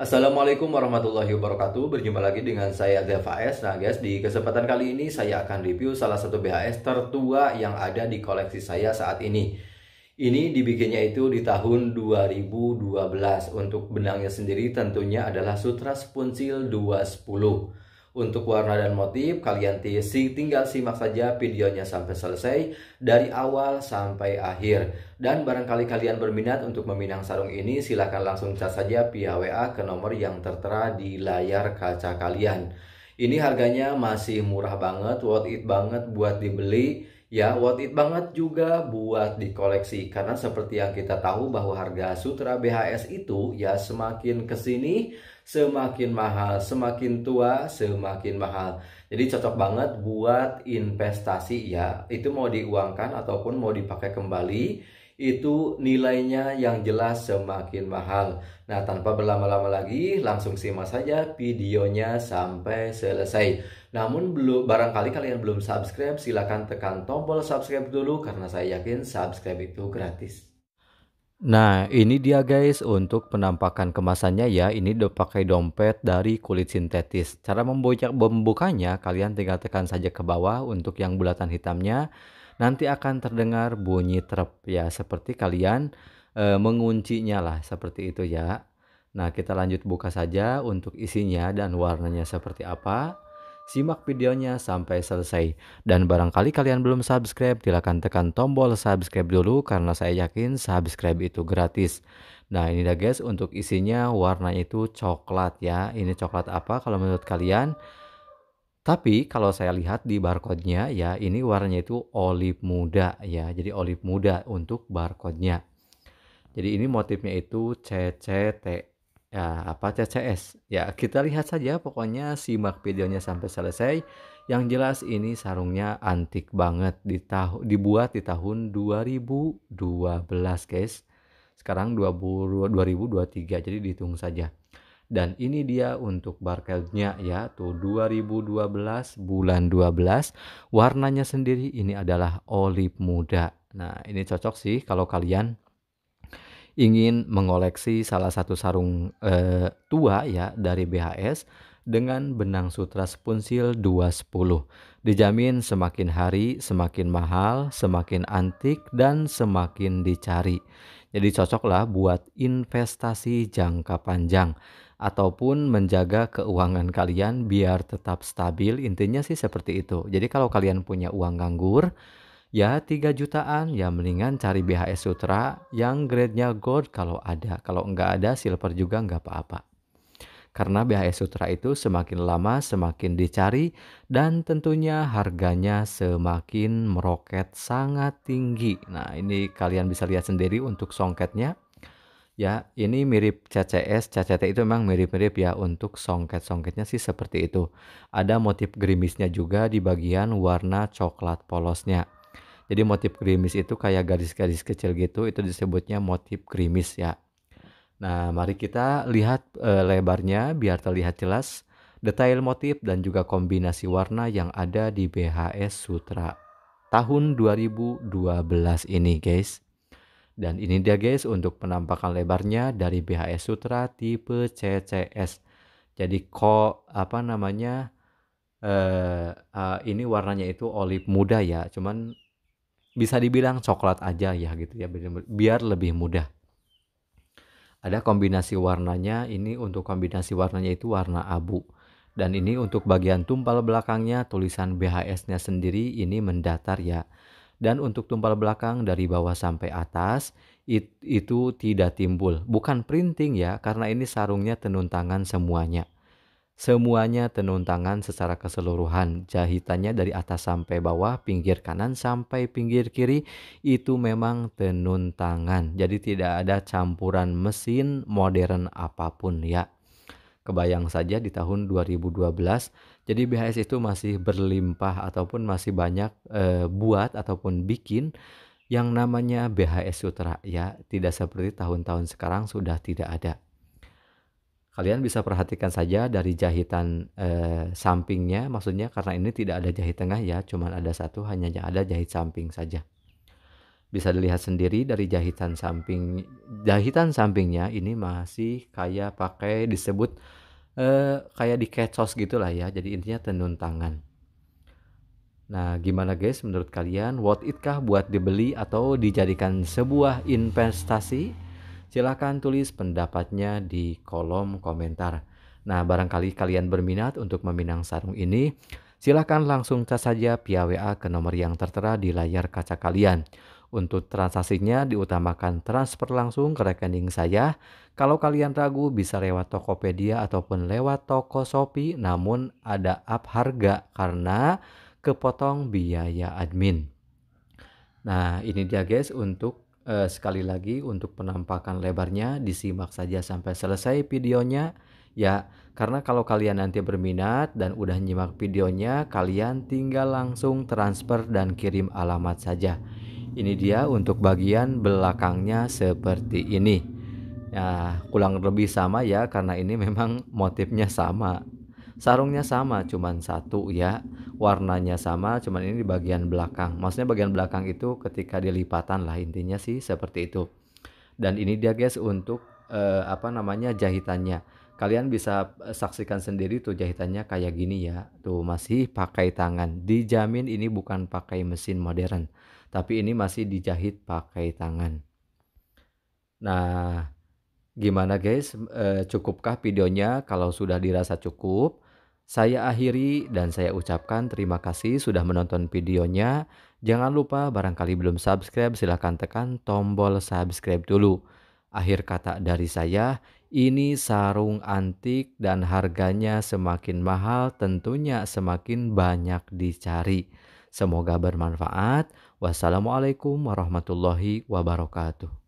Assalamualaikum warahmatullahi wabarakatuh Berjumpa lagi dengan saya Dev AS Nah guys di kesempatan kali ini saya akan review salah satu BHS tertua yang ada di koleksi saya saat ini Ini dibikinnya itu di tahun 2012 Untuk benangnya sendiri tentunya adalah Sutra Spuncil 210 untuk warna dan motif, kalian tinggal simak saja videonya sampai selesai dari awal sampai akhir. Dan barangkali kalian berminat untuk meminang sarung ini, silahkan langsung cat saja via WA ke nomor yang tertera di layar kaca kalian. Ini harganya masih murah banget, worth it banget buat dibeli. Ya, worth it banget juga buat dikoleksi. Karena seperti yang kita tahu bahwa harga sutra BHS itu ya semakin kesini semakin mahal, semakin tua semakin mahal. Jadi cocok banget buat investasi ya. Itu mau diuangkan ataupun mau dipakai kembali, itu nilainya yang jelas semakin mahal. Nah, tanpa berlama-lama lagi, langsung simak saja videonya sampai selesai. Namun belum barangkali kalian belum subscribe, silahkan tekan tombol subscribe dulu karena saya yakin subscribe itu gratis. Nah, ini dia guys untuk penampakan kemasannya ya. Ini udah pakai dompet dari kulit sintetis. Cara membukanya kalian tinggal tekan saja ke bawah untuk yang bulatan hitamnya. Nanti akan terdengar bunyi trep ya seperti kalian e, menguncinya lah seperti itu ya. Nah, kita lanjut buka saja untuk isinya dan warnanya seperti apa. Simak videonya sampai selesai. Dan barangkali kalian belum subscribe, silahkan tekan tombol subscribe dulu karena saya yakin subscribe itu gratis. Nah ini dah guys untuk isinya warna itu coklat ya. Ini coklat apa kalau menurut kalian? Tapi kalau saya lihat di barcode-nya ya ini warnanya itu olive muda ya. Jadi olive muda untuk barcode-nya. Jadi ini motifnya itu CCT Ya, apa CCS? Ya, kita lihat saja pokoknya simak videonya sampai selesai. Yang jelas ini sarungnya antik banget di dibuat di tahun 2012, guys. Sekarang 2023, jadi dihitung saja. Dan ini dia untuk barcode-nya ya, tuh 2012 bulan 12. Warnanya sendiri ini adalah olive muda. Nah, ini cocok sih kalau kalian ingin mengoleksi salah satu sarung eh, tua ya dari BHS dengan benang sutra sepunsil 210. Dijamin semakin hari semakin mahal, semakin antik dan semakin dicari. Jadi cocoklah buat investasi jangka panjang ataupun menjaga keuangan kalian biar tetap stabil. Intinya sih seperti itu. Jadi kalau kalian punya uang nganggur ya 3 jutaan ya mendingan cari BHS Sutra yang grade-nya gold kalau ada kalau nggak ada silver juga nggak apa-apa karena BHS Sutra itu semakin lama semakin dicari dan tentunya harganya semakin meroket sangat tinggi nah ini kalian bisa lihat sendiri untuk songketnya ya ini mirip CCS CCT itu memang mirip-mirip ya untuk songket-songketnya sih seperti itu ada motif gerimisnya juga di bagian warna coklat polosnya jadi motif krimis itu kayak garis-garis kecil gitu, itu disebutnya motif krimis ya. Nah, mari kita lihat e, lebarnya biar terlihat jelas detail motif dan juga kombinasi warna yang ada di BHS Sutra tahun 2012 ini, guys. Dan ini dia guys untuk penampakan lebarnya dari BHS Sutra tipe CCS. Jadi kok apa namanya? Uh, uh, ini warnanya itu olive muda ya, cuman bisa dibilang coklat aja ya gitu ya biar lebih mudah ada kombinasi warnanya ini untuk kombinasi warnanya itu warna abu dan ini untuk bagian tumpal belakangnya tulisan BHS nya sendiri ini mendatar ya dan untuk tumpal belakang dari bawah sampai atas it, itu tidak timbul bukan printing ya karena ini sarungnya tenun tangan semuanya Semuanya tenun tangan secara keseluruhan, jahitannya dari atas sampai bawah, pinggir kanan sampai pinggir kiri, itu memang tenun tangan. Jadi tidak ada campuran mesin modern apapun ya. Kebayang saja di tahun 2012, jadi BHS itu masih berlimpah ataupun masih banyak e, buat ataupun bikin yang namanya BHS Sutra ya. Tidak seperti tahun-tahun sekarang sudah tidak ada. Kalian bisa perhatikan saja dari jahitan eh, sampingnya, maksudnya karena ini tidak ada jahit tengah ya, cuman ada satu hanya ada jahit samping saja. Bisa dilihat sendiri dari jahitan samping, jahitan sampingnya ini masih kayak pakai disebut eh, kayak gitu gitulah ya. Jadi intinya tenun tangan. Nah, gimana guys menurut kalian worth it kah buat dibeli atau dijadikan sebuah investasi? silahkan tulis pendapatnya di kolom komentar. Nah, barangkali kalian berminat untuk meminang sarung ini, silahkan langsung cas saja via WA ke nomor yang tertera di layar kaca kalian. Untuk transaksinya diutamakan transfer langsung ke rekening saya. Kalau kalian ragu bisa lewat Tokopedia ataupun lewat toko Shopee namun ada up harga karena kepotong biaya admin. Nah ini dia guys untuk E, sekali lagi untuk penampakan lebarnya disimak saja sampai selesai videonya ya karena kalau kalian nanti berminat dan udah nyimak videonya kalian tinggal langsung transfer dan kirim alamat saja ini dia untuk bagian belakangnya seperti ini ya kurang lebih sama ya karena ini memang motifnya sama sarungnya sama cuman satu ya warnanya sama cuman ini di bagian belakang maksudnya bagian belakang itu ketika dilipatan lah intinya sih seperti itu dan ini dia guys untuk eh, apa namanya jahitannya kalian bisa eh, saksikan sendiri tuh jahitannya kayak gini ya tuh masih pakai tangan dijamin ini bukan pakai mesin modern tapi ini masih dijahit pakai tangan nah gimana guys e, cukupkah videonya kalau sudah dirasa cukup saya akhiri dan saya ucapkan terima kasih sudah menonton videonya. Jangan lupa barangkali belum subscribe silahkan tekan tombol subscribe dulu. Akhir kata dari saya, ini sarung antik dan harganya semakin mahal tentunya semakin banyak dicari. Semoga bermanfaat. Wassalamualaikum warahmatullahi wabarakatuh.